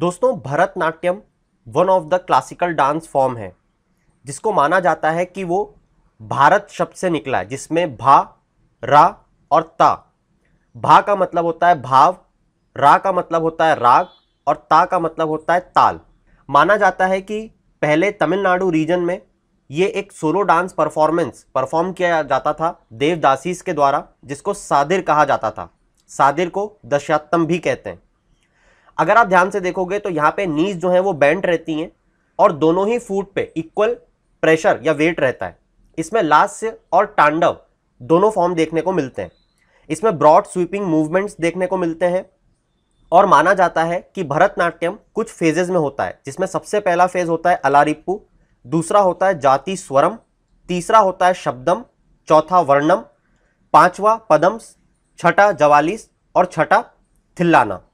दोस्तों Bharatanatyam one of the classical dance form है जिसको माना जाता है कि वो भारत शब्द से निकला है जिसमें भा रा और ता भा का मतलब होता है भाव रा का मतलब होता है राग और ता का मतलब होता है ताल माना जाता है कि पहले तमिलनाडु रीजन में ये एक सोलो डांस परफॉर्मेंस परफॉर्म किया जाता था देवदासीस के द्वारा जिसको सादिर कहा जाता था सादिर को दशात्तम भी कहते हैं अगर आप ध्यान से देखोगे तो यहाँ पे नीज जो है वो बैंड रहती हैं और दोनों ही फूट पे इक्वल प्रेशर या वेट रहता है इसमें लास्य और टांडव दोनों फॉर्म देखने को मिलते हैं इसमें ब्रॉड स्वीपिंग मूवमेंट्स देखने को मिलते हैं और माना जाता है कि भरतनाट्यम कुछ फेजेज में होता है जिसमें सबसे पहला फेज होता है अलारिप्पू दूसरा होता है जाति स्वरम तीसरा होता है शब्दम चौथा वर्णम पांचवा पदम्स छठा जवालिस और छठा थिल्लाना